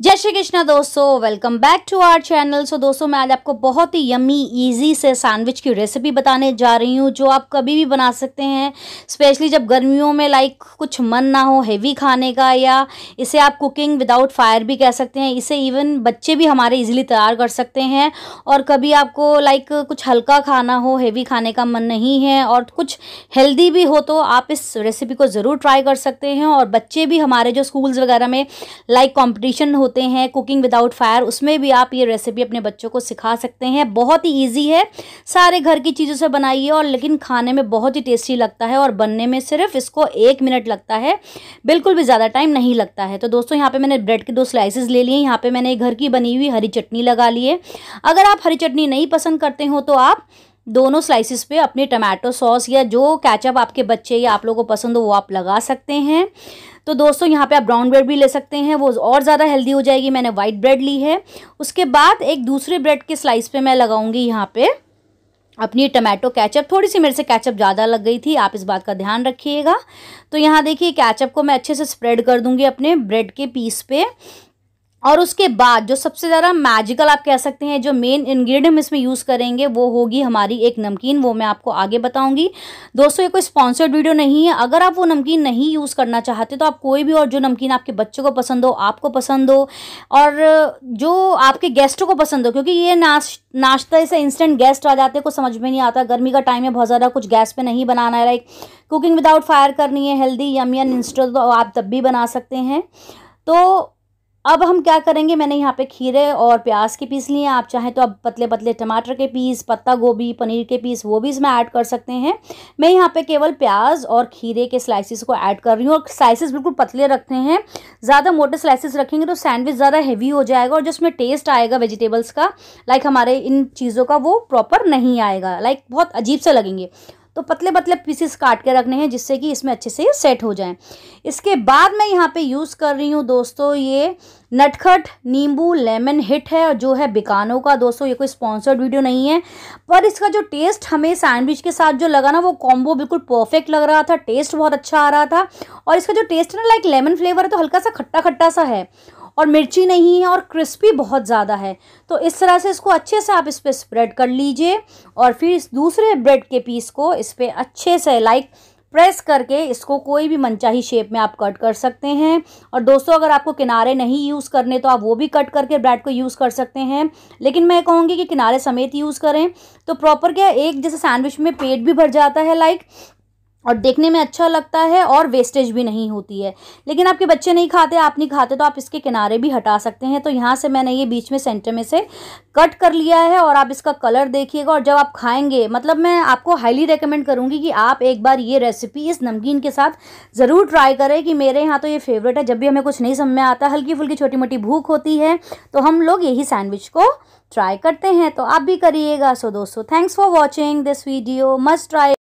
J Shri Krishna दोस्तों welcome back to our channel so दोस्तों मैं आज आपको बहुत ही यमी इजी से सैंडविच की रेसिपी बताने जा रही हूँ जो आप कभी भी बना सकते हैं स्पेशली जब गर्मियों में लाइक कुछ मन ना हो हेवी खाने का या इसे आप कुकिंग विदाउट फायर भी कह सकते हैं इसे इवन बच्चे भी हमारे ईजिली तैयार कर सकते हैं और कभी आपको लाइक कुछ हल्का खाना हो हेवी खाने का मन नहीं है और कुछ हेल्दी भी हो तो आप इस रेसिपी को ज़रूर ट्राई कर सकते हैं और बच्चे भी हमारे जो स्कूल्स वगैरह में लाइक कॉम्पिटिशन होते हैं हैं कुकिंग विदाउट फायर उसमें भी आप ये रेसिपी अपने बच्चों को सिखा सकते हैं बहुत ही ईजी है सारे घर की चीज़ों से बनाइए और लेकिन खाने में बहुत ही टेस्टी लगता है और बनने में सिर्फ इसको एक मिनट लगता है बिल्कुल भी ज़्यादा टाइम नहीं लगता है तो दोस्तों यहाँ पर मैंने ब्रेड के दो स्लाइसिस ले लिए यहाँ पर मैंने घर की बनी हुई हरी चटनी लगा ली है अगर आप हरी चटनी नहीं पसंद करते हो तो आप दोनों स्लाइसिस पे अपने टमाटो सॉस या जो कैचअप आपके बच्चे या आप लोगों को पसंद हो वो आप लगा सकते हैं तो दोस्तों यहाँ पे आप ब्राउन ब्रेड भी ले सकते हैं वो और ज़्यादा हेल्दी हो जाएगी मैंने वाइट ब्रेड ली है उसके बाद एक दूसरे ब्रेड के स्लाइस पे मैं लगाऊंगी यहाँ पे अपनी टमाटो कैचअप थोड़ी सी मेरे से कैचअप ज़्यादा लग गई थी आप इस बात का ध्यान रखिएगा तो यहाँ देखिए कैचअप को मैं अच्छे से स्प्रेड कर दूँगी अपने ब्रेड के पीस पर और उसके बाद जो सबसे ज़्यादा मैजिकल आप कह सकते हैं जो मेन इन्ग्रीडियंट हम इसमें यूज़ करेंगे वो होगी हमारी एक नमकीन वो मैं आपको आगे बताऊंगी दोस्तों ये कोई स्पॉन्सर्ड वीडियो नहीं है अगर आप वो नमकीन नहीं यूज़ करना चाहते तो आप कोई भी और जो नमकीन आपके बच्चों को पसंद हो आपको पसंद हो और जो आपके गेस्टों को पसंद हो क्योंकि ये नाश नाश्ता से इंस्टेंट गेस्ट आ जाते हैं कुछ समझ में नहीं आता गर्मी का टाइम है बहुत ज़्यादा कुछ गैस पर नहीं बनाना है लाइक कुकिंग विदाउट फायर करनी है हेल्दी यम यन इंस्टो तो आप तब भी बना सकते हैं तो अब हम क्या करेंगे मैंने यहाँ पे खीरे और प्याज के पीस लिए आप चाहें तो अब पतले पतले टमाटर के पीस पत्ता गोभी पनीर के पीस वो भी इसमें ऐड कर सकते हैं मैं यहाँ पे केवल प्याज और खीरे के स्लाइसिस को ऐड कर रही हूँ और स्लाइसिस बिल्कुल पतले रखते हैं ज़्यादा मोटे स्लाइसिस रखेंगे तो सैंडविच ज़्यादा हैवी हो जाएगा और जिसमें टेस्ट आएगा वेजिटेबल्स का लाइक हमारे इन चीज़ों का वो प्रॉपर नहीं आएगा लाइक बहुत अजीब से लगेंगे तो पतले पतले पीसेस काट के रखने हैं जिससे कि इसमें अच्छे से ये सेट हो जाए इसके बाद मैं यहाँ पे यूज़ कर रही हूँ दोस्तों ये नटखट नींबू लेमन हिट है और जो है बिकानो का दोस्तों ये कोई स्पॉन्सर्ड वीडियो नहीं है पर इसका जो टेस्ट हमें सैंडविच के साथ जो लगा ना वो कॉम्बो बिल्कुल परफेक्ट लग रहा था टेस्ट बहुत अच्छा आ रहा था और इसका जो टेस्ट है ना लाइक लेमन फ्लेवर है तो हल्का सा खट्टा खट्टा सा है और मिर्ची नहीं है और क्रिस्पी बहुत ज़्यादा है तो इस तरह से इसको अच्छे से आप इस पर स्प्रेड कर लीजिए और फिर इस दूसरे ब्रेड के पीस को इस पर अच्छे से लाइक प्रेस करके इसको कोई भी मनचाही शेप में आप कट कर सकते हैं और दोस्तों अगर आपको किनारे नहीं यूज़ करने तो आप वो भी कट करके ब्रेड को यूज़ कर सकते हैं लेकिन मैं कहूँगी कि किनारे समेत यूज़ करें तो प्रॉपर क्या एक जैसे सैंडविच में पेट भी भर जाता है लाइक और देखने में अच्छा लगता है और वेस्टेज भी नहीं होती है लेकिन आपके बच्चे नहीं खाते आप नहीं खाते तो आप इसके किनारे भी हटा सकते हैं तो यहाँ से मैंने ये बीच में सेंटर में से कट कर लिया है और आप इसका कलर देखिएगा और जब आप खाएंगे मतलब मैं आपको हाईली रेकमेंड करूँगी कि आप एक बार ये रेसिपी इस नमकीन के साथ ज़रूर ट्राई करें कि मेरे यहाँ तो ये फेवरेट है जब भी हमें कुछ नहीं समझ में आता हल्की फुल्की छोटी मोटी भूख होती है तो हम लोग यही सैंडविच को ट्राई करते हैं तो आप भी करिएगा सो दोस्तों thanks for watching this video must try